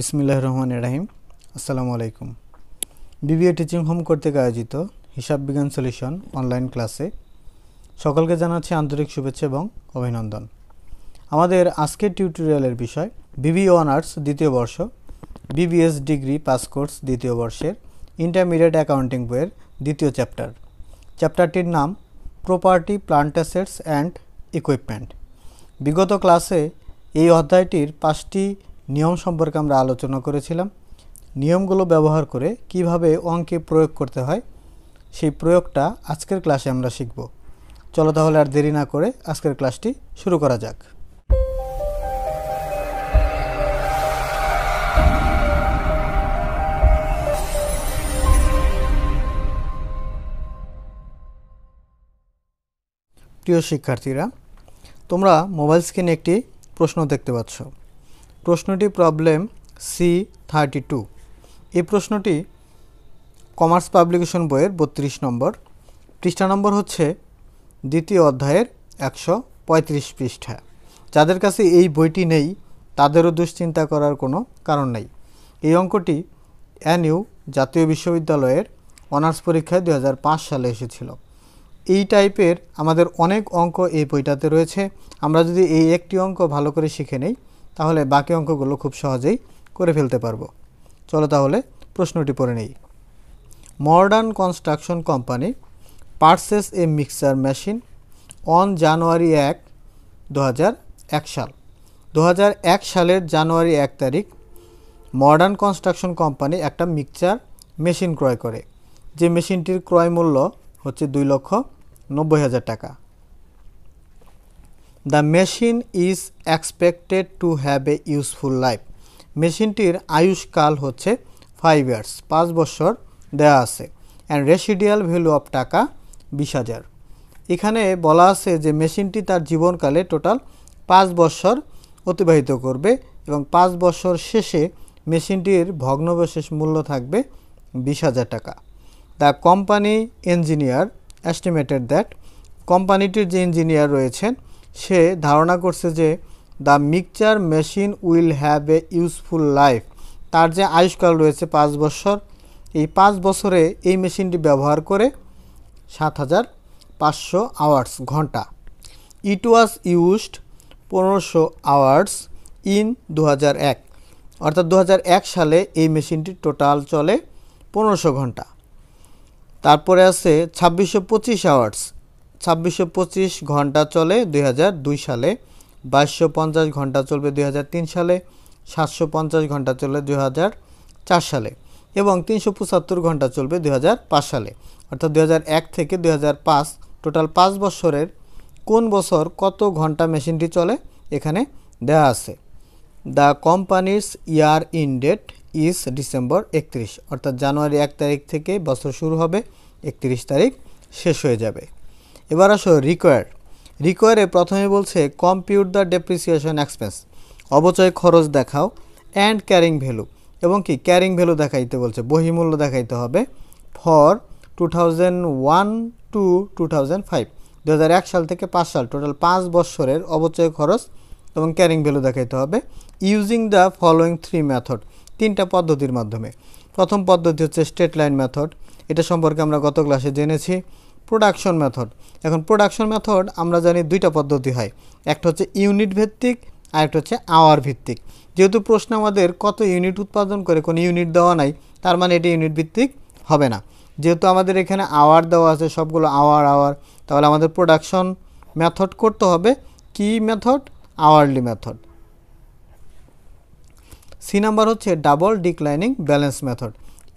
বিসমিল্লাহ রহমান রাহিম আসসালামু আলাইকুম বিবিএ টিচিং হোম কর্তৃক আয়োজিত হিসাব বিজ্ঞান সলিউশন অনলাইন ক্লাসে সকলকে জানাচ্ছি আন্তরিক শুভেচ্ছা এবং অভিনন্দন আমাদের আজকের টিউটোরিয়ালের বিষয় বিবি অনার্স দ্বিতীয় বর্ষ বিবিএস ডিগ্রি পাস কোর্স দ্বিতীয় বর্ষের ইন্টারমিডিয়েট অ্যাকাউন্টিং বইয়ের দ্বিতীয় চ্যাপ্টার চ্যাপ্টারটির নাম property plant assets and equipment বিগত ক্লাসে এই অধ্যায়টির পাঁচটি নিয়ম সম্পর্কে আমরা আলোচনা করেছিলাম নিয়মগুলো ব্যবহার করে কিভাবে অঙ্কে প্রয়োগ করতে হয় সেই প্রয়োগটা আজকের ক্লাসে আমরা শিখব চলো তাহলে আর দেরি না করে আজকের ক্লাসটি শুরু করা যাক প্রিয় শিক্ষার্থীরা তোমরা মোবাইল স্ক্রিনে একটি প্রশ্ন দেখতে পাচ্ছ প্রশ্নটি প্রবলেম সি থার্টি টু এই প্রশ্নটি কমার্স পাবলিকেশন বইয়ের বত্রিশ নম্বর পৃষ্ঠা নম্বর হচ্ছে দ্বিতীয় অধ্যায়ের একশো পঁয়ত্রিশ পৃষ্ঠা যাদের কাছে এই বইটি নেই তাদেরও দুশ্চিন্তা করার কোনো কারণ নেই এই অঙ্কটি অ্যানিউ জাতীয় বিশ্ববিদ্যালয়ের অনার্স পরীক্ষায় দু সালে এসেছিল এই টাইপের আমাদের অনেক অঙ্ক এই বইটাতে রয়েছে আমরা যদি এই একটি অঙ্ক ভালো করে শিখে নেই তাহলে বাকি অঙ্কগুলো খুব সহজেই করে ফেলতে পারবো চলো তাহলে প্রশ্নটি পড়ে নেই modern construction company purchases a mixer machine on January এক দু সাল দু সালের জানুয়ারি এক তারিখ মডার্ন কনস্ট্রাকশন কোম্পানি একটা মিক্সার মেশিন ক্রয় করে যে মেশিনটির ক্রয় মূল্য হচ্ছে দুই লক্ষ নব্বই হাজার টাকা the machine is expected to have a useful life মেশিনটির আয়ুষকাল হচ্ছে ফাইভ ইয়ার্স পাঁচ বছর দেয়া আছে অ্যান্ড রেসিডিয়াল ভ্যালু অফ টাকা বিশ হাজার এখানে বলা আছে যে মেশিনটি তার জীবনকালে টোটাল পাঁচ বছর অতিবাহিত করবে এবং পাঁচ বছর শেষে মেশিনটির ভগ্নবশেষ মূল্য থাকবে বিশ হাজার টাকা the company engineer estimated that কোম্পানিটির যে ইঞ্জিনিয়ার রয়েছেন সে ধারণা করছে যে the mixture machine will have a useful life তার যে আয়ুষ্কাল রয়েছে পাঁচ বছর এই পাঁচ বছরে এই মেশিনটি ব্যবহার করে সাত হাজার পাঁচশো আওয়ার্স ঘন্টা ইট ওয়াজ ইউজড পনেরোশো আওয়ার্স ইন দু এক অর্থাৎ দু সালে এই মেশিনটি টোটাল চলে পনেরোশো ঘন্টা তারপরে আছে ছাব্বিশশো পঁচিশ আওয়ার্স ছাব্বিশশো পঁচিশ ঘন্টা চলে দুই সালে বাইশশো পঞ্চাশ ঘন্টা চলবে দুই সালে সাতশো পঞ্চাশ ঘন্টা চলে দুই সালে এবং তিনশো পঁচাত্তর ঘন্টা চলবে দুই সালে অর্থাৎ দুই থেকে দুই টোটাল পাঁচ বছরের কোন বছর কত ঘন্টা মেশিনটি চলে এখানে দেয়া আছে the company's year end date is December একত্রিশ অর্থাৎ জানুয়ারি এক তারিখ থেকে বছর শুরু হবে একত্রিশ তারিখ শেষ হয়ে যাবে এবার আসো রিকোয়ার রিকোয়ারে প্রথমে বলছে কম্পিউট দ্য ডেপ্রিসিয়েশন এক্সপেন্স অবচয় খরচ দেখাও অ্যান্ড ক্যারিং ভ্যালু এবং কি ক্যারিং ভ্যালু দেখাইতে বলছে বহিমূল্য দেখাইতে হবে for two thousand one to two thousand five দু সাল থেকে পাঁচ সাল টোটাল পাঁচ বছরের অবচয় খরচ এবং ক্যারিং ভ্যালু দেখাইতে হবে using the following three method তিনটা পদ্ধতির মাধ্যমে প্রথম পদ্ধতি হচ্ছে স্টেট লাইন মেথড এটা সম্পর্কে আমরা গত ক্লাসে জেনেছি প্রোডাকশন মেথড এখন প্রোডাকশন মেথড আমরা জানি দুইটা পদ্ধতি হয় একটা হচ্ছে ইউনিট ভিত্তিক আর একটা হচ্ছে আওয়ার ভিত্তিক যেহেতু প্রশ্ন আমাদের কত ইউনিট উৎপাদন করে কোনো ইউনিট দেওয়া নাই তার মানে এটি ইউনিট ভিত্তিক হবে না যেহেতু আমাদের এখানে আওয়ার দেওয়া আছে সবগুলো আওয়ার আওয়ার তাহলে আমাদের প্রোডাকশন মেথড করতে হবে কি method hourly method C number হচ্ছে ডাবল ডিক্লাইনিং ব্যালেন্স মেথড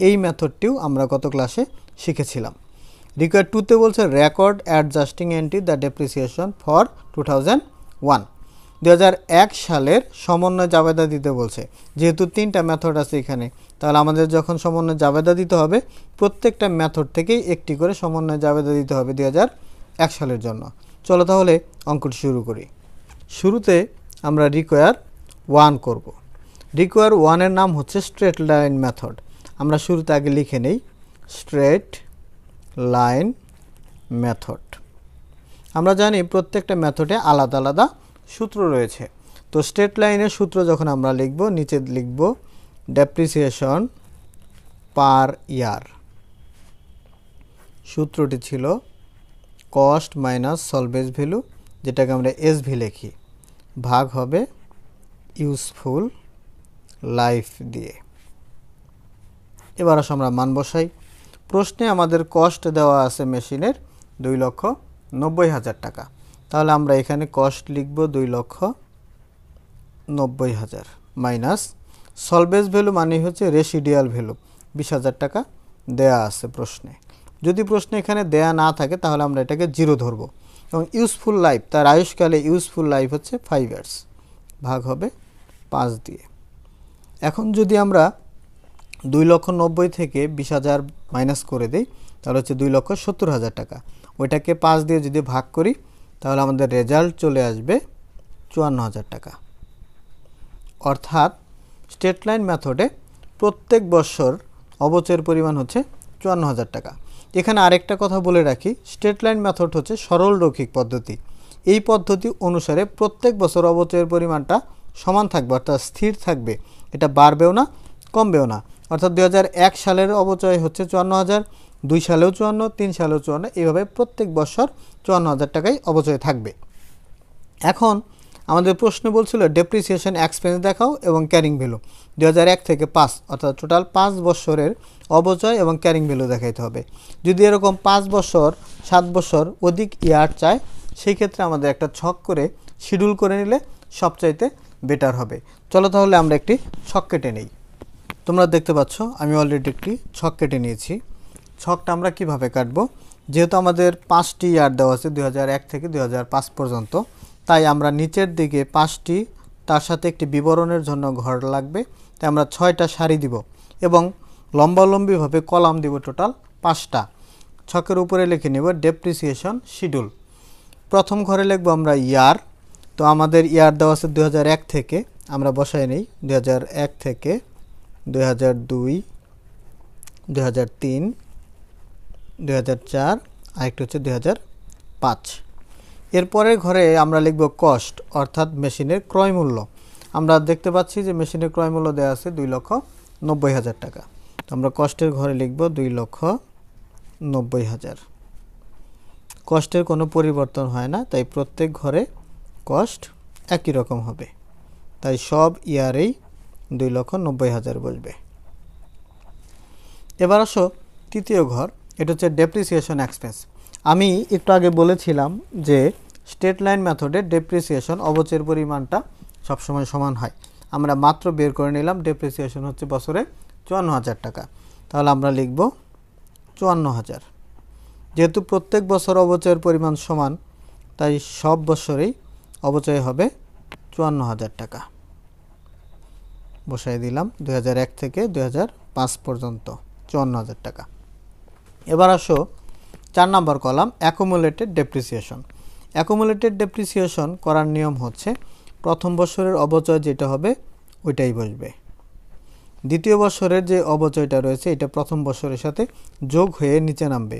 এই মেথডটিও আমরা গত ক্লাসে শিখেছিলাম রিকোয়ার টুতে বলছে record adjusting entry the depreciation for two thousand one দু সালের সমন্বয় জাবেদা দিতে বলছে যেহেতু তিনটা মেথড আছে এখানে তাহলে আমাদের যখন সমন্বয় জাবেদা দিতে হবে প্রত্যেকটা মেথড থেকেই একটি করে সমন্বয় জাবেদা দিতে হবে দু সালের জন্য চলো তাহলে অঙ্কটি শুরু করি শুরুতে আমরা রিকোয়ার ওয়ান করব। রিকোয়ার ওয়ানের নাম হচ্ছে স্ট্রেট লাইন মেথড আমরা শুরুতে আগে লিখে নেই স্ট্রেট লাইন মেথড আমরা জানি প্রত্যেকটা মেথডে আলাদা আলাদা সূত্র রয়েছে তো স্টেট লাইনের সূত্র যখন আমরা লিখব নিচে লিখব ডেপ্রিসিয়েশন পার ইয়ার সূত্রটি ছিল কস্ট মাইনাস সলভেজ ভ্যালু যেটাকে আমরা এস ভি লিখি ভাগ হবে ইউজফুল লাইফ দিয়ে এবার আস আমরা মান বসাই প্রশ্নে আমাদের কস্ট দেওয়া আছে মেশিনের দুই লক্ষ নব্বই হাজার টাকা তাহলে আমরা এখানে কস্ট লিখব দুই লক্ষ নব্বই হাজার মাইনাস সলভেজ ভ্যালু মানে হচ্ছে রেসিডিয়াল ভ্যালু বিশ হাজার টাকা দেয়া আছে প্রশ্নে যদি প্রশ্নে এখানে দেয়া না থাকে তাহলে আমরা এটাকে জিরো ধরব এবং ইউজফুল লাইফ তার আয়ুষকালে ইউজফুল লাইফ হচ্ছে ফাইভ ইয়ার্স ভাগ হবে পাঁচ দিয়ে এখন যদি আমরা দুই লক্ষ নব্বই থেকে বিশ হাজার মাইনাস করে দিই তাহলে হচ্ছে দুই লক্ষ সত্তর হাজার টাকা ওইটাকে পাঁচ দিয়ে যদি ভাগ করি তাহলে আমাদের রেজাল্ট চলে আসবে চুয়ান্ন হাজার টাকা অর্থাৎ স্টেট লাইন মেথডে প্রত্যেক বছর অবচয়ের পরিমাণ হচ্ছে চুয়ান্ন হাজার টাকা এখানে আরেকটা কথা বলে রাখি স্টেট লাইন মেথড হচ্ছে সরল রৌখিক পদ্ধতি এই পদ্ধতি অনুসারে প্রত্যেক বছর অবচয়ের পরিমাণটা সমান থাকবে অর্থাৎ স্থির থাকবে এটা বাড়বেও না কমবেও না অর্থাৎ দুই সালের অবচয় হচ্ছে চুয়ান্ন হাজার দুই সালেও চুয়ান্ন তিন সালেও চুয়ান্ন এইভাবে প্রত্যেক বছর চুয়ান্ন হাজার টাকাই অবচয় থাকবে এখন আমাদের প্রশ্ন বলছিল ডেপ্রিসিয়েশন এক্সপেন্স দেখাও এবং ক্যারিং ভ্যালু দু এক থেকে পাঁচ অর্থাৎ টোটাল পাঁচ বছরের অবচয় এবং ক্যারিং ভ্যালু দেখাইতে হবে যদি এরকম পাঁচ বছর সাত বছর অধিক ইয়ার চায় সেই ক্ষেত্রে আমাদের একটা ছক করে শিডিউল করে নিলে সবচাইতে বেটার হবে চলো তাহলে আমরা একটি ছক কেটে নিই তোমরা দেখতে পাচ্ছ আমি অলরেডি একটি ছক কেটে নিয়েছি ছকটা আমরা কিভাবে কাটবো যেহেতু আমাদের পাঁচটি ইয়ার দেওয়া আছে দুই থেকে দুই পর্যন্ত তাই আমরা নিচের দিকে পাঁচটি তার সাথে একটি বিবরণের জন্য ঘর লাগবে তাই আমরা ছয়টা সারি দিব এবং লম্বালম্বিভাবে কলাম দিব টোটাল পাঁচটা ছকের উপরে লিখে নেব ডেপ্রিসিয়েশন শিডিউল প্রথম ঘরে লিখব আমরা ইয়ার তো আমাদের ইয়ার দেওয়া আছে দু থেকে আমরা বসাই নেই দু থেকে দুই হাজার দুই দুই হাজার তিন দুই হাজার চার আরেকটি হচ্ছে দুই হাজার পাঁচ এরপরের ঘরে আমরা লিখব কস্ট অর্থাৎ মেশিনের ক্রয়মূল্য আমরা দেখতে পাচ্ছি যে মেশিনের ক্রয়মূল্য দেওয়া আছে দুই লক্ষ নব্বই হাজার টাকা আমরা কস্টের ঘরে লিখব দুই লক্ষ নব্বই হাজার কস্টের কোনো পরিবর্তন হয় না তাই প্রত্যেক ঘরে কস্ট একই রকম হবে তাই সব ইয়ারেই দুই লক্ষ নব্বই হাজার বসবে এবার আসো তৃতীয় ঘর এটা হচ্ছে ডেপ্রিসিয়েশন এক্সপেন্স আমি একটু আগে বলেছিলাম যে স্টেট লাইন মেথডে ডেপ্রিসিয়েশন অবচের পরিমাণটা সবসময় সমান হয় আমরা মাত্র বের করে নিলাম ডেপ্রিসিয়েশন হচ্ছে বছরে চুয়ান্ন হাজার টাকা তাহলে আমরা লিখব চুয়ান্ন হাজার যেহেতু প্রত্যেক বছর অবচয়ের পরিমাণ সমান তাই সব বছরেই অবচয় হবে চুয়ান্ন হাজার টাকা বসাই দিলাম দুই থেকে দুই পর্যন্ত চুয়ান্ন হাজার টাকা এবার আসো চার নম্বর column accumulated depreciation accumulated depreciation করার নিয়ম হচ্ছে প্রথম বছরের অবচয় যেটা হবে ওইটাই বসবে দ্বিতীয় বছরের যে অবচয়টা রয়েছে এটা প্রথম বছরের সাথে যোগ হয়ে নিচে নামবে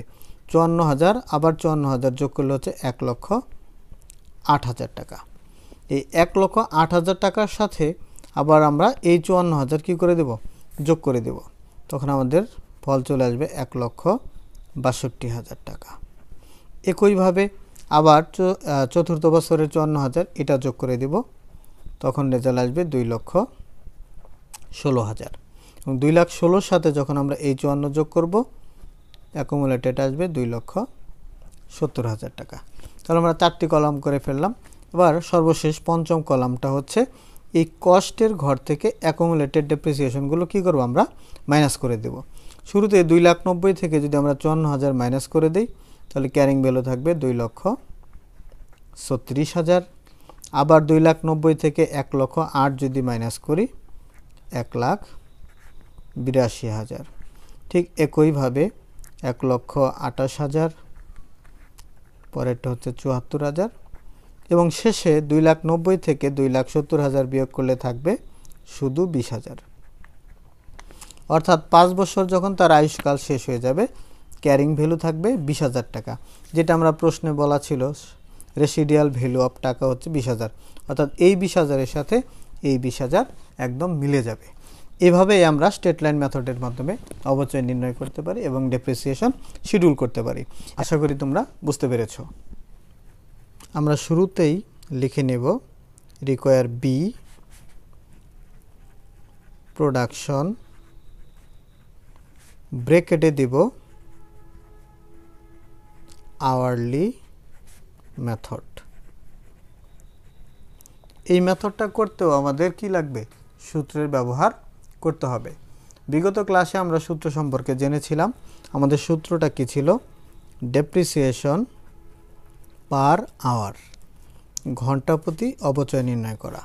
চুয়ান্ন হাজার আবার চুয়ান্ন হাজার যোগ করলে হচ্ছে এক লক্ষ আট হাজার টাকা এই এক লক্ষ আট হাজার টাকার সাথে আবার আমরা এই চুয়ান্ন হাজার কী করে দেব যোগ করে দেব তখন আমাদের ফল চলে আসবে এক লক্ষ বাষট্টি হাজার টাকা একইভাবে আবার চতুর্থ বছরের চুয়ান্ন হাজার এটা যোগ করে দেব তখন রেজাল্ট আসবে দুই লক্ষ ষোলো হাজার এবং দুই লাখ ষোলোর সাথে যখন আমরা এই চুয়ান্ন যোগ করব অ্যাকুমুলেটেড আসবে দুই লক্ষ সত্তর হাজার টাকা তাহলে আমরা চারটি কলাম করে ফেললাম এবার সর্বশেষ পঞ্চম কলামটা হচ্ছে এই কস্টের ঘর থেকে অ্যাকোমুলেটেড ডেপ্রিসিয়েশনগুলো কী করবো আমরা মাইনাস করে দেব শুরুতে দুই লাখ নব্বই থেকে যদি আমরা চুয়ান্ন হাজার মাইনাস করে দিই তাহলে ক্যারিং ভ্যালু থাকবে দুই লক্ষ ছত্রিশ হাজার আবার দুই লাখ নব্বই থেকে এক লক্ষ আট যদি মাইনাস করি এক লাখ বিরাশি হাজার ঠিক একইভাবে এক লক্ষ আটাশ হাজার পরেরটা হচ্ছে চুয়াত্তর হাজার এবং শেষে দুই লাখ নব্বই থেকে দুই লাখ সত্তর হাজার বিয়োগ করলে থাকবে শুধু বিশ হাজার অর্থাৎ পাঁচ বছর যখন তার আয়ুষ্কাল শেষ হয়ে যাবে ক্যারিং ভ্যালু থাকবে বিশ হাজার টাকা যেটা আমরা প্রশ্নে বলা ছিল রেসিডিয়াল ভ্যালু অফ টাকা হচ্ছে বিশ হাজার অর্থাৎ এই বিশ হাজারের সাথে এই বিশ হাজার একদম মিলে যাবে এভাবেই আমরা স্টেট লাইন মেথডের মাধ্যমে অবচয় নির্ণয় করতে পারি এবং ডেপ্রিসিয়েশন শিডিউল করতে পারি আশা করি তোমরা বুঝতে পেরেছো আমরা শুরুতেই লিখে নেব রিকোয়ার বি প্রোডাকশন ব্রেকেটে দেব আওয়ারলি মেথড এই মেথডটা করতেও আমাদের কি লাগবে সূত্রের ব্যবহার করতে হবে বিগত ক্লাসে আমরা সূত্র সম্পর্কে জেনেছিলাম আমাদের সূত্রটা কি ছিল ডেপ্রিসিয়েশন পার আওয়ার ঘন্টা প্রতি অপচয় নির্ণয় করা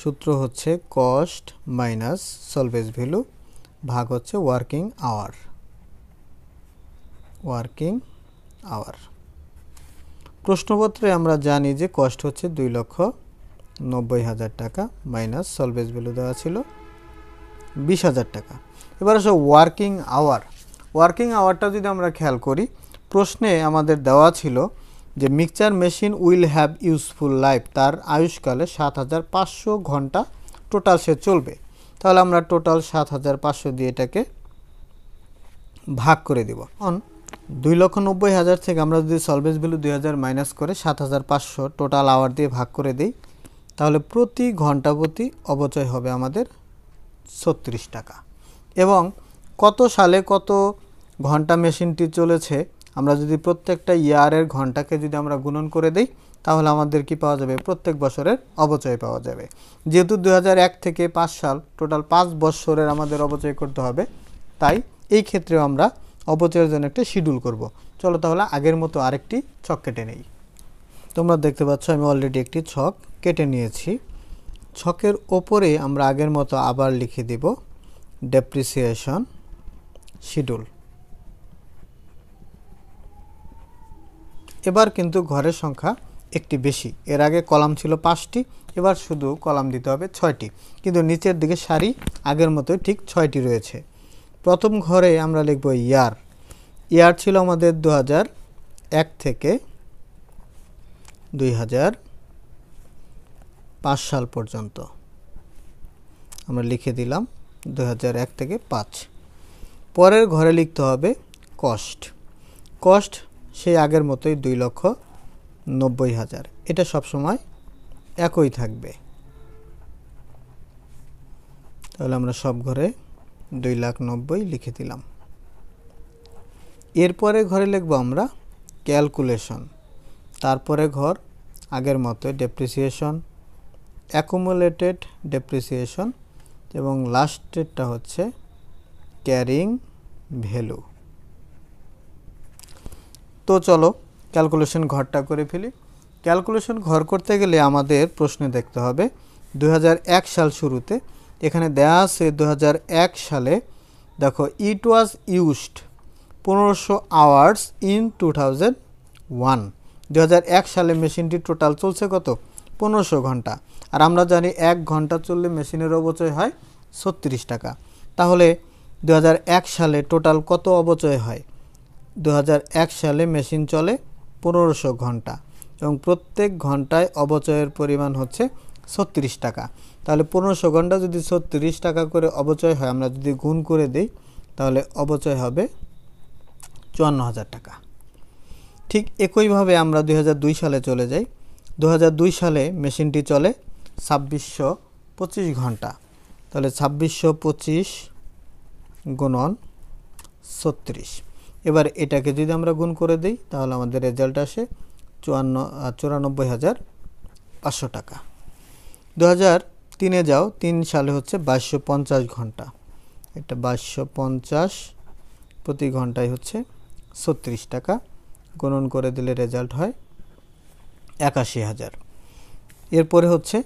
সূত্র হচ্ছে কস্ট মাইনাস সলভেজ ভ্যালু ভাগ হচ্ছে ওয়ার্কিং আওয়ার ওয়ার্কিং আওয়ার প্রশ্নপত্রে আমরা জানি যে কস্ট হচ্ছে দুই লক্ষ নব্বই হাজার টাকা মাইনাস সলভেজ ভ্যালু দেওয়া ছিল বিশ হাজার টাকা এবার আসো ওয়ার্কিং আওয়ার ওয়ার্কিং আওয়ারটা যদি আমরা খেয়াল করি প্রশ্নে আমাদের দেওয়া ছিল যে mixture machine will have useful life তার আয়ুষ্কালে সাত হাজার পাঁচশো ঘন্টা টোটাল সে চলবে তাহলে আমরা টোটাল সাত হাজার পাঁচশো দিয়ে এটাকে ভাগ করে দেব অন দুই লক্ষ নব্বই হাজার থেকে আমরা যদি সলভেজ ভ্যালু দুই হাজার মাইনাস করে সাত হাজার পাঁচশো টোটাল আওয়ার দিয়ে ভাগ করে দিই তাহলে প্রতি ঘন্টা প্রতি অবচয় হবে আমাদের ছত্রিশ টাকা এবং কত সালে কত ঘন্টা মেশিনটি চলেছে আমরা যদি প্রত্যেকটা ইয়ারের ঘন্টাকে যদি আমরা গুণন করে দিই তাহলে আমাদের কি পাওয়া যাবে প্রত্যেক বছরের অবচয় পাওয়া যাবে যেহেতু দু থেকে পাঁচ সাল টোটাল পাঁচ বছরের আমাদের অবচয় করতে হবে তাই এই ক্ষেত্রেও আমরা অবচয়ের জন্য একটা শিডিউল করব। চলো তাহলে আগের মতো আরেকটি ছক কেটে নেই তোমরা দেখতে পাচ্ছ আমি অলরেডি একটি ছক কেটে নিয়েছি ছকের ওপরে আমরা আগের মতো আবার লিখে দিব ডেপ্রিসিয়েশন শিডিউল এবার কিন্তু ঘরের সংখ্যা একটি বেশি এর আগে কলাম ছিল পাঁচটি এবার শুধু কলাম দিতে হবে ছয়টি কিন্তু নিচের দিকে সারি আগের মতোই ঠিক ছয়টি রয়েছে প্রথম ঘরে আমরা লিখব ইয়ার ইয়ার ছিল আমাদের দু এক থেকে দুই পাঁচ সাল পর্যন্ত আমরা লিখে দিলাম দু এক থেকে পাঁচ পরের ঘরে লিখতে হবে কস্ট কস্ট সেই আগের মতোই দুই লক্ষ নব্বই হাজার এটা সবসময় একই থাকবে তাহলে আমরা সব ঘরে দুই লাখ নব্বই লিখে দিলাম এরপরে ঘরে লিখব আমরা ক্যালকুলেশন তারপরে ঘর আগের মতো ডেপ্রিসিয়েশন অ্যাকুমুলেটেড ডেপ্রিসিয়েশন এবং লাস্টেরটা হচ্ছে ক্যারিং ভ্যালু তো চলো ক্যালকুলেশন ঘরটা করে ফেলি ক্যালকুলেশন ঘর করতে গেলে আমাদের প্রশ্নে দেখতে হবে দু সাল শুরুতে এখানে দেয়া আছে দু সালে দেখো ইট ওয়াজ ইউসড পনেরোশো hours in two thousand one দু সালে মেশিনটি টোটাল চলছে কত পনেরোশো ঘন্টা আর আমরা জানি এক ঘন্টা চললে মেশিনের অবচয় হয় ছত্রিশ টাকা তাহলে দু সালে টোটাল কত অবচয় হয় দু সালে মেশিন চলে পনেরোশো ঘন্টা এবং প্রত্যেক ঘন্টায় অবচয়ের পরিমাণ হচ্ছে ছত্রিশ টাকা তাহলে পনেরোশো ঘন্টা যদি ছত্রিশ টাকা করে অবচয় হয় আমরা যদি গুণ করে দিই তাহলে অবচয় হবে চুয়ান্ন হাজার টাকা ঠিক একইভাবে আমরা দুই সালে চলে যাই দু সালে মেশিনটি চলে ছাব্বিশশো পঁচিশ ঘন্টা তাহলে ছাব্বিশশো পঁচিশ গুণন ছত্রিশ এবার এটাকে যদি আমরা গুণ করে দিই তাহলে আমাদের রেজাল্ট আসে চুয়ান্ন চুরানব্বই হাজার পাঁচশো টাকা দু হাজার তিনে যাও তিন সালে হচ্ছে বাইশশো পঞ্চাশ ঘন্টা এটা বাইশশো পঞ্চাশ প্রতি ঘন্টায় হচ্ছে ছত্রিশ টাকা গণন করে দিলে রেজাল্ট হয় একাশি হাজার এরপরে হচ্ছে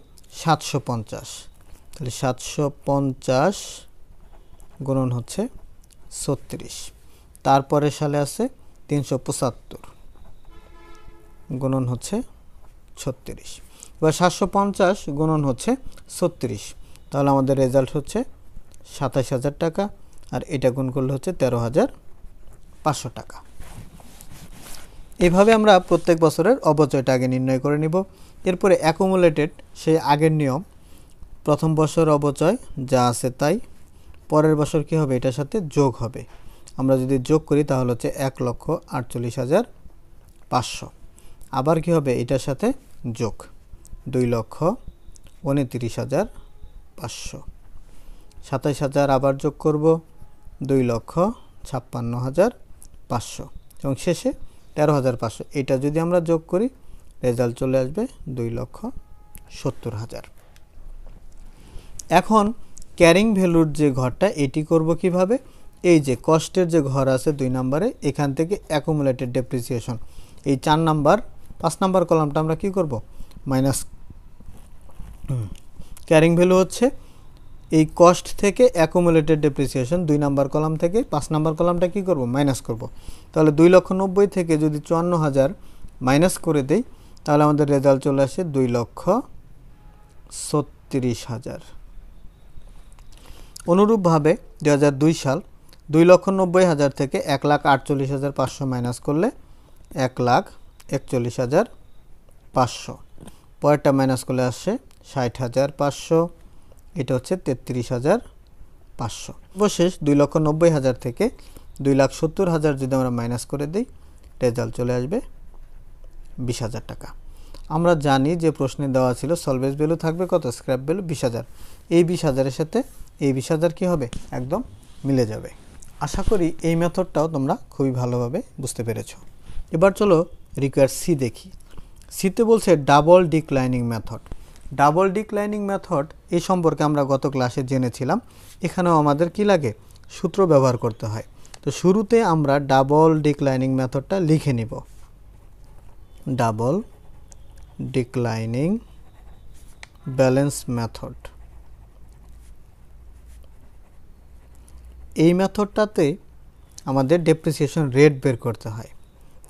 সাতশো পঞ্চাশ তাহলে সাতশো পঞ্চাশ গুণন হচ্ছে ছত্রিশ তারপরে সালে আছে তিনশো পঁচাত্তর গুণন হচ্ছে ছত্রিশ এবার সাতশো পঞ্চাশ গুণন হচ্ছে ছত্রিশ তাহলে আমাদের রেজাল্ট হচ্ছে সাতাশ হাজার টাকা আর এটা গুণ করলে হচ্ছে তেরো হাজার পাঁচশো টাকা এভাবে আমরা প্রত্যেক বছরের অবচয়টা আগে নির্ণয় করে নিব এরপরে অ্যাকুমুলেটেড সেই আগের নিয়ম প্রথম বছর অবচয় যা আছে তাই পরের বছর কি হবে এটার সাথে যোগ হবে আমরা যদি যোগ করি তাহলে হচ্ছে এক লক্ষ আটচল্লিশ হাজার পাঁচশো আবার কি হবে এটার সাথে যোগ দুই লক্ষ উনত্রিশ হাজার পাঁচশো সাতাশ হাজার আবার যোগ করব দুই লক্ষ ছাপ্পান্ন হাজার পাঁচশো এবং শেষে তেরো হাজার পাঁচশো এটা যদি আমরা যোগ করি রেজাল্ট চলে আসবে দুই লক্ষ সত্তর হাজার এখন ক্যারিং ভ্যালুর যে ঘরটা এটি করব কিভাবে এই যে কষ্টের যে ঘর আছে দুই নম্বরে এখান থেকে অ্যাকুমুলেটেড ডেপ্রিসিয়েশন এই চার নাম্বার পাঁচ নাম্বার কলামটা আমরা কি করব মাইনাস ক্যারিং ভ্যালু হচ্ছে এই কস্ট থেকে অ্যাকুমুলেটেড ডেপ্রিসিয়েশন দুই নাম্বার কলাম থেকে পাঁচ নাম্বার কলামটা কি করব মাইনাস করব তাহলে দুই লক্ষ নব্বই থেকে যদি চুয়ান্ন হাজার মাইনাস করে দেই তাহলে আমাদের রেজাল্ট চলে আসে দুই লক্ষ ছত্রিশ হাজার অনুরূপভাবে দু সাল দুই লক্ষ নব্বই হাজার থেকে এক লাখ আটচল্লিশ হাজার পাঁচশো মাইনাস করলে এক লাখ একচল্লিশ হাজার পাঁচশো পরেরটা মাইনাস করলে আসছে ষাট হাজার পাঁচশো এটা হচ্ছে তেত্রিশ হাজার পাঁচশো অবশেষ দুই লক্ষ নব্বই হাজার থেকে দুই লাখ সত্তর হাজার যদি আমরা মাইনাস করে দিই রেজাল্ট চলে আসবে বিশ হাজার টাকা আমরা জানি যে প্রশ্নে দেওয়া ছিল সলভেজ ভ্যালু থাকবে কত স্ক্র্যাপ ভ্যালু বিশ হাজার এই বিশ হাজারের সাথে এই বিশ হাজার কী হবে একদম মিলে যাবে আশা করি এই মেথডটাও তোমরা খুবই ভালোভাবে বুঝতে পেরেছ এবার চলো রিকোয়ার সি দেখি সিতে বলছে double declining method double declining method এই সম্পর্কে আমরা গত ক্লাসে জেনেছিলাম এখানেও আমাদের কি লাগে সূত্র ব্যবহার করতে হয় তো শুরুতে আমরা ডাবল ডিক্লাইনিং মেথডটা লিখে নিব ডাবল ডিক্লাইনিং ব্যালেন্স মেথড এই মেথডটাতে আমাদের ডেপ্রিসিয়েশন রেট বের করতে হয়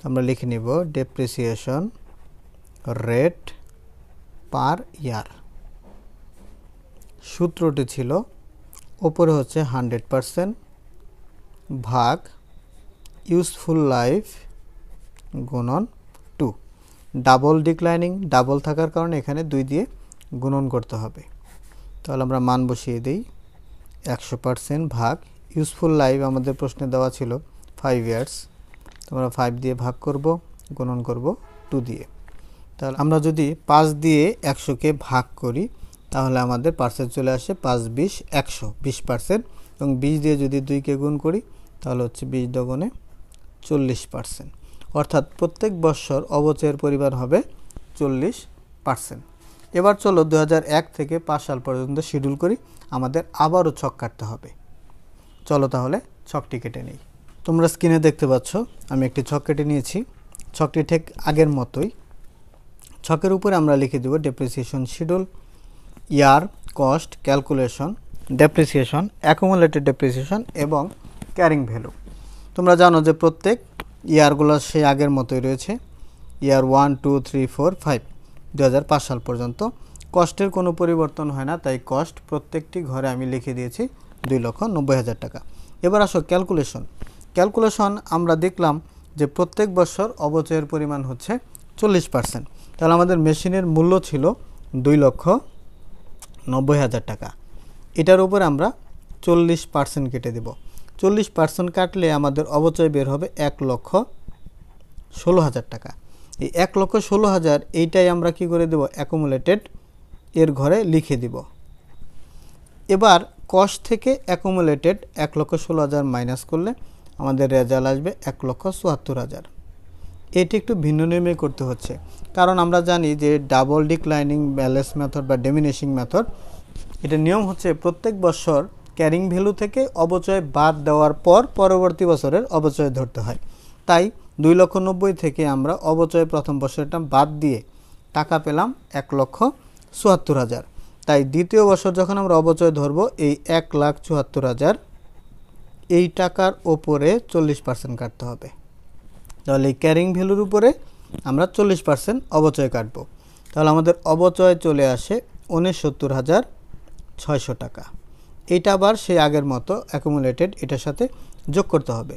আমরা লিখে নিব ডেপ্রিসিয়েশন রেট পার ইয়ার সূত্রটি ছিল ওপরে হচ্ছে হান্ড্রেড পারসেন্ট ভাগ ইউজফুল লাইফ গুণন টু ডাবল ডিক্লাইনিং ডাবল থাকার কারণে এখানে দুই দিয়ে গুণন করতে হবে তাহলে আমরা মান বসিয়ে দিই একশো ভাগ ইউজফুল লাইফ আমাদের প্রশ্নে দেওয়া ছিল ফাইভ ইয়ার্স তোমরা ফাইভ দিয়ে ভাগ করব গণন করব টু দিয়ে তাহলে আমরা যদি পাঁচ দিয়ে একশোকে ভাগ করি তাহলে আমাদের পার্সেন্ট চলে আসে পাঁচ বিশ একশো বিশ পার্সেন্ট এবং বিশ দিয়ে যদি দুইকে গুণ করি তাহলে হচ্ছে বিশ দগনে চল্লিশ পার্সেন্ট অর্থাৎ প্রত্যেক বৎসর অবচয়ের পরিমাণ হবে চল্লিশ পার্সেন্ট এবার চলো দু এক থেকে পাঁচ সাল পর্যন্ত শিডিউল করি আমাদের আবারও ছক কাটতে হবে চলো তাহলে ছকটি কেটে নিই তোমরা স্ক্রিনে দেখতে পাচ্ছ আমি একটি ছক কেটে নিয়েছি ছকটি ঠিক আগের মতোই ছকের উপরে আমরা লিখে দেব depreciation schedule year cost calculation depreciation accumulated depreciation এবং ক্যারিং ভ্যালু তোমরা জানো যে প্রত্যেক ইয়ারগুলো সেই আগের মতোই রয়েছে year one two three four five দু হাজার পাঁচ সাল পর্যন্ত কস্টের কোনো পরিবর্তন হয় না তাই কস্ট প্রত্যেকটি ঘরে আমি লিখে দিয়েছি দুই লক্ষ নব্বই হাজার টাকা এবার আসো ক্যালকুলেশন ক্যালকুলেশন আমরা দেখলাম যে প্রত্যেক বছর অবচয়ের পরিমাণ হচ্ছে চল্লিশ পার্সেন্ট তাহলে আমাদের মেশিনের মূল্য ছিল দুই লক্ষ নব্বই হাজার টাকা এটার উপর আমরা চল্লিশ পার্সেন্ট কেটে দেব চল্লিশ পার্সেন্ট কাটলে আমাদের অবচয় বের হবে এক লক্ষ ষোলো হাজার টাকা এই এক লক্ষ ষোলো হাজার এইটাই আমরা কি করে দেব অ্যাকুমুলেটেড এর ঘরে লিখে দিব এবার কস থেকে অ্যাকুমুলেটেড এক লক্ষ ষোলো হাজার মাইনাস করলে আমাদের রেজাল্ট আসবে এক লক্ষ চুয়াত্তর হাজার এটি একটু ভিন্ন নিয়মে করতে হচ্ছে কারণ আমরা জানি যে ডাবল ডিক্লাইনিং ব্যালেন্স মেথড বা ডেমিনেশিং মেথড এটা নিয়ম হচ্ছে প্রত্যেক বছর ক্যারিং ভ্যালু থেকে অবচয় বাদ দেওয়ার পর পরবর্তী বছরের অবচয় ধরতে হয় তাই দুই লক্ষ নব্বই থেকে আমরা অবচয় প্রথম বছরটা বাদ দিয়ে টাকা পেলাম এক লক্ষ চুয়াত্তর হাজার তাই দ্বিতীয় বছর যখন আমরা অবচয় ধরব এই এক লাখ চুয়াত্তর হাজার এই টাকার ওপরে চল্লিশ পার্সেন্ট কাটতে হবে তাহলে এই ক্যারিং ভ্যালুর উপরে আমরা চল্লিশ পার্সেন্ট অবচয় কাটব তাহলে আমাদের অবচয় চলে আসে উনসত্তর হাজার ছয়শো টাকা এটা আবার সেই আগের মতো অ্যাকুমুলেটেড এটার সাথে যোগ করতে হবে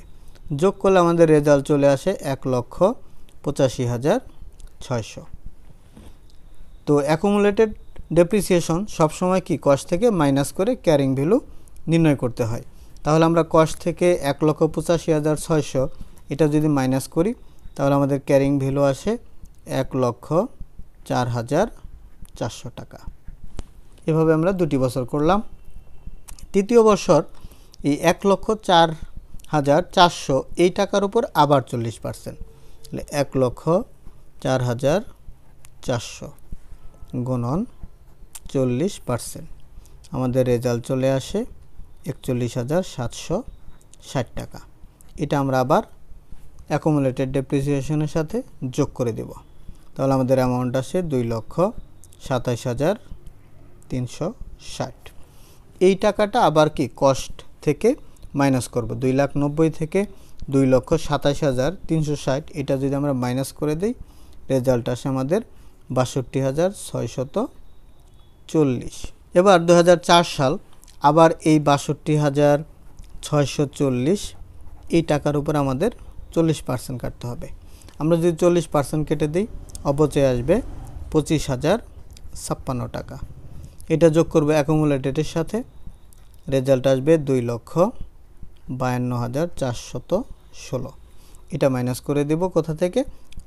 যোগ করলে আমাদের রেজাল্ট চলে আসে এক লক্ষ পঁচাশি হাজার ছয়শো তো অ্যাকুমুলেটেড ডেপ্রিসিয়েশন সবসময় কি কস্ট থেকে মাইনাস করে ক্যারিং ভ্যালু নির্ণয় করতে হয় তাহলে আমরা কস্ট থেকে এক লক্ষ পঁচাশি হাজার ছয়শো এটা যদি মাইনাস করি তাহলে আমাদের ক্যারিং ভ্যালু আসে এক লক্ষ চার হাজার চারশো টাকা এভাবে আমরা দুটি বছর করলাম তৃতীয় বছর এই এক লক্ষ চার হাজার চারশো এই টাকার উপর আবার চল্লিশ পার্সেন্ট তাহলে এক লক্ষ চার হাজার চারশো গুণন চল্লিশ পার্সেন্ট আমাদের রেজাল্ট চলে আসে একচল্লিশ হাজার সাতশো ষাট টাকা এটা আমরা আবার অ্যাকুমুলেটেড ডেপ্রিসিয়েশনের সাথে যোগ করে দেব তাহলে আমাদের অ্যামাউন্ট আসে দুই লক্ষ সাতাইশ হাজার তিনশো ষাট এই টাকাটা আবার কি কস্ট থেকে মাইনাস করব দুই লাখ নব্বই থেকে দুই লক্ষ সাতাইশ হাজার তিনশো ষাট এটা যদি আমরা মাইনাস করে দিই রেজাল্ট আসে আমাদের বাষট্টি হাজার ছয়শত চল্লিশ এবার দু সাল আবার এই বাষট্টি হাজার ছয়শো চল্লিশ এই টাকার উপর আমাদের চল্লিশ পার্সেন্ট কাটতে হবে আমরা যদি চল্লিশ পার্সেন্ট কেটে দিই অপচয় আসবে পঁচিশ হাজার ছাপ্পান্ন টাকা এটা যোগ করবে অ্যাকুমুলেটেডের সাথে রেজাল্ট আসবে দুই লক্ষ বায়ান্ন হাজার চারশত ষোলো এটা মাইনাস করে দেব কোথা থেকে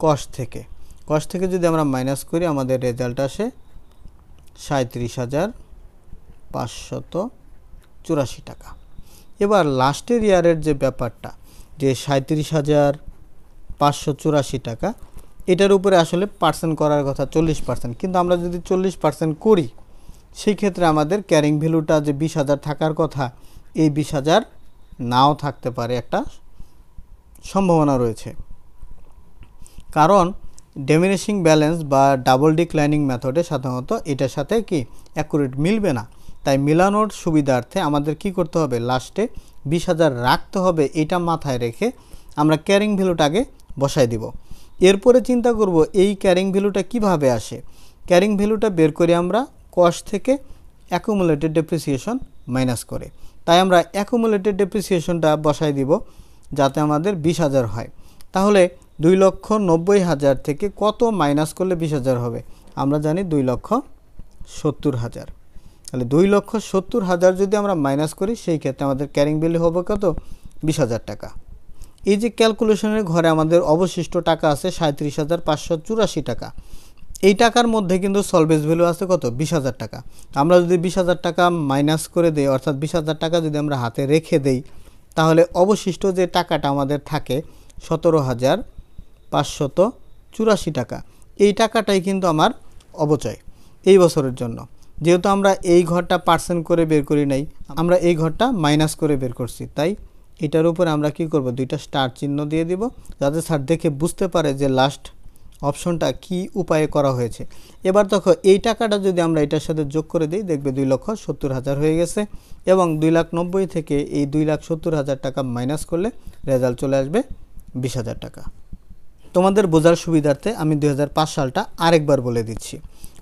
কস থেকে কস থেকে যদি আমরা মাইনাস করি আমাদের রেজাল্ট আসে সাঁত্রিশ হাজার পাঁচশত চুরাশি টাকা এবার লাস্টের ইয়ারের যে ব্যাপারটা যে সাঁত্রিশ হাজার পাঁচশো চুরাশি টাকা এটার উপরে আসলে পার্সেন্ট করার কথা চল্লিশ পার্সেন্ট কিন্তু আমরা যদি চল্লিশ পার্সেন্ট করি সেই ক্ষেত্রে আমাদের ক্যারিং ভ্যালুটা যে বিশ হাজার থাকার কথা এই বিশ হাজার নাও থাকতে পারে একটা সম্ভাবনা রয়েছে কারণ ডেমিনিশিং ব্যালেন্স বা ডাবল ডিক্লাইনিং মেথডে সাধারণত এটার সাথে কি অ্যাকুরেট মিলবে না তাই মিলানোর সুবিধার্থে আমাদের কি করতে হবে লাস্টে বিশ হাজার রাখতে হবে এটা মাথায় রেখে আমরা ক্যারিং ভ্যালুটাকে বসায় দিব এরপরে চিন্তা করব এই ক্যারিং ভ্যালুটা কিভাবে আসে ক্যারিং ভ্যালুটা বের করে আমরা কস্ট থেকে অ্যাকুমুলেটেড ডেপ্রিসিয়েশন মাইনাস করে তাই আমরা অ্যাকুমুলেটেড ডেপ্রিসিয়েশনটা বসায় দিব যাতে আমাদের বিশ হাজার হয় তাহলে দুই লক্ষ নব্বই হাজার থেকে কত মাইনাস করলে বিশ হাজার হবে আমরা জানি দুই লক্ষ সত্তর হাজার তাহলে দুই লক্ষ সত্তর হাজার যদি আমরা মাইনাস করি সেই ক্ষেত্রে আমাদের ক্যারিং বিল হবে কত বিশ হাজার টাকা এই যে ক্যালকুলেশনের ঘরে আমাদের অবশিষ্ট টাকা আছে সাঁত্রিশ হাজার পাঁচশো চুরাশি টাকা এই টাকার মধ্যে কিন্তু সলভেজ ভ্যালু আছে কত বিশ হাজার টাকা আমরা যদি বিশ হাজার টাকা মাইনাস করে দেই অর্থাৎ বিশ হাজার টাকা যদি আমরা হাতে রেখে দেই তাহলে অবশিষ্ট যে টাকাটা আমাদের থাকে সতেরো হাজার পাঁচশত চুরাশি টাকা এই টাকাটাই কিন্তু আমার অবচয় এই বছরের জন্য যেহেতু আমরা এই ঘরটা পার্সেন্ট করে বের করি নাই আমরা এই ঘরটা মাইনাস করে বের করছি তাই এটার উপরে আমরা কি করব দুইটা স্টার চিহ্ন দিয়ে দিব যাতে স্যার দেখে বুঝতে পারে যে লাস্ট অপশনটা কি উপায়ে করা হয়েছে এবার দেখো এই টাকাটা যদি আমরা এটার সাথে যোগ করে দিই দেখবে দুই লক্ষ সত্তর হাজার হয়ে গেছে এবং দুই লাখ নব্বই থেকে এই দুই লাখ সত্তর হাজার টাকা মাইনাস করলে রেজাল্ট চলে আসবে বিশ হাজার টাকা তোমাদের বোঝার সুবিধার্থে আমি দুই সালটা আরেকবার বলে দিচ্ছি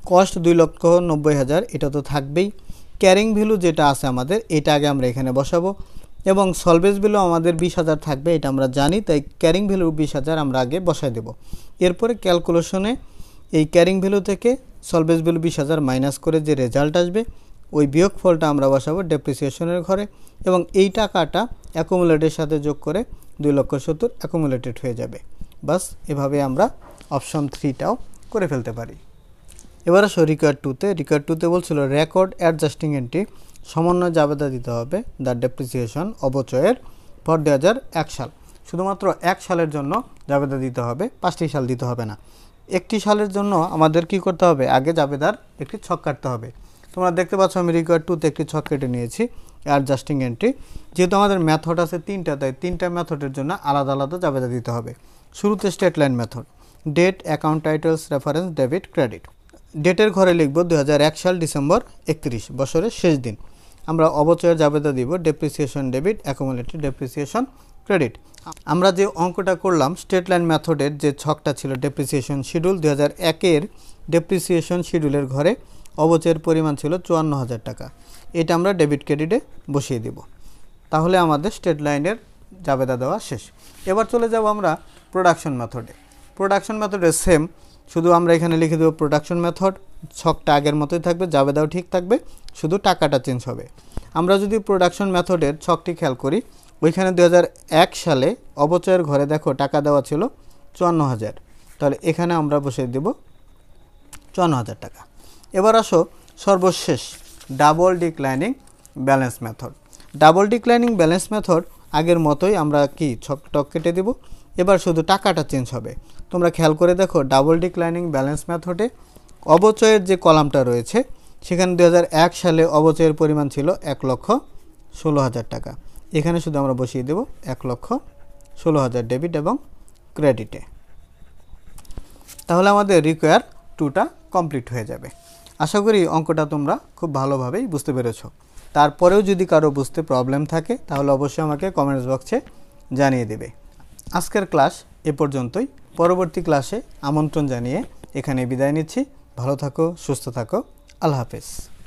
কস্ট দুই লক্ষ নব্বই হাজার এটা তো থাকবেই ক্যারিং ভ্যালু যেটা আছে আমাদের এটা আগে আমরা এখানে বসাবো এবং সলভেজ ভ্যালু আমাদের বিশ হাজার থাকবে এটা আমরা জানি তাই ক্যারিং ভ্যালু বিশ হাজার আমরা আগে বসাই দেব এরপরে ক্যালকুলেশনে এই ক্যারিং ভ্যালু থেকে সলভেজ ভ্যালু বিশ হাজার মাইনাস করে যে রেজাল্ট আসবে ওই বিয়োগ ফলটা আমরা বসাবো ডেপ্রিসিয়েশনের ঘরে এবং এই টাকাটা অ্যাকুমুলেটের সাথে যোগ করে দুই লক্ষ সত্তর অ্যাকুমুলেটেড হয়ে যাবে বাস এভাবে আমরা অপশন থ্রিটাও করে ফেলতে পারি এবার আসো রিকার টুতে রিকার টুতে বলছিল রেকর্ড অ্যাডজাস্টিং এন্ট্রি সমন্বয় জাবেদা দিতে হবে দ্য ডেপ্রিসিয়েশন অবচয়ের পর দু হাজার এক সাল শুধুমাত্র এক সালের জন্য জাবেদা দিতে হবে পাঁচটি সাল দিতে হবে না একটি সালের জন্য আমাদের কি করতে হবে আগে জাবেদার একটি ছক কাটতে হবে তোমরা দেখতে পাচ্ছ আমি রিকোয়ার টুতে একটি ছক কেটে নিয়েছি অ্যাডজাস্টিং এন্ট্রি যেহেতু আমাদের ম্যাথড আছে তিনটা তাই তিনটা ম্যাথডের জন্য আলাদা আলাদা জাবেদা দিতে হবে শুরুতে straight line method date account titles reference debit credit ডেটের ঘরে লিখব দু সাল ডিসেম্বর একত্রিশ বছরের শেষ দিন আমরা অবচয়ের জাবেদা দিব depreciation debit accumulated depreciation credit আমরা যে অঙ্কটা করলাম স্টেট লাইন মেথডের যে ছকটা ছিল ডেপ্রিসিয়েশন শিডিউল দু একের ডেপ্রিসিয়েশন শিডিউলের ঘরে অবচয়ের পরিমাণ ছিল চুয়ান্ন হাজার টাকা এটা আমরা ডেবিট ক্রেডিটে বসিয়ে দিব তাহলে আমাদের স্টেট লাইনের জাবেদা দেওয়া শেষ এবার চলে যাব আমরা প্রোডাকশন মেথডে প্রোডাকশন মেথডে সেম শুধু আমরা এখানে লিখে দেবো প্রোডাকশন মেথড ছকটা আগের মতোই থাকবে জাবেদাও ঠিক থাকবে শুধু টাকাটা চেঞ্জ হবে আমরা যদি প্রোডাকশন মেথডের ছকটি খেয়াল করি ওইখানে দু সালে অবচয়ের ঘরে দেখো টাকা দেওয়া ছিল চুয়ান্ন হাজার তাহলে এখানে আমরা বসে দেব চুয়ান্ন হাজার টাকা এবার আসো সর্বশেষ double declining balance method double declining balance method আগের মতোই আমরা কি ছক টক কেটে দেবো এবার শুধু টাকাটা চেঞ্জ হবে তোমরা খেয়াল করে দেখো ডাবল ডিক্লাইনিং ব্যালেন্স ম্যাথডে অবচয়ের যে কলামটা রয়েছে সেখানে দু সালে অবচয়ের পরিমাণ ছিল এক লক্ষ ষোলো হাজার টাকা এখানে শুধু আমরা বসিয়ে দেব এক লক্ষ ষোলো হাজার ডেবিট এবং ক্রেডিটে তাহলে আমাদের রিকোয়ার টুটা কমপ্লিট হয়ে যাবে আশা করি অঙ্কটা তোমরা খুব ভালোভাবেই বুঝতে পেরেছ তারপরেও যদি কারো বুঝতে প্রবলেম থাকে তাহলে অবশ্যই আমাকে কমেন্টস বক্সে জানিয়ে দেবে আজকের ক্লাস এ পর্যন্তই পরবর্তী ক্লাসে আমন্ত্রণ জানিয়ে এখানে বিদায় নিচ্ছি ভালো থাকো সুস্থ থাকো আল্লাহ হাফেজ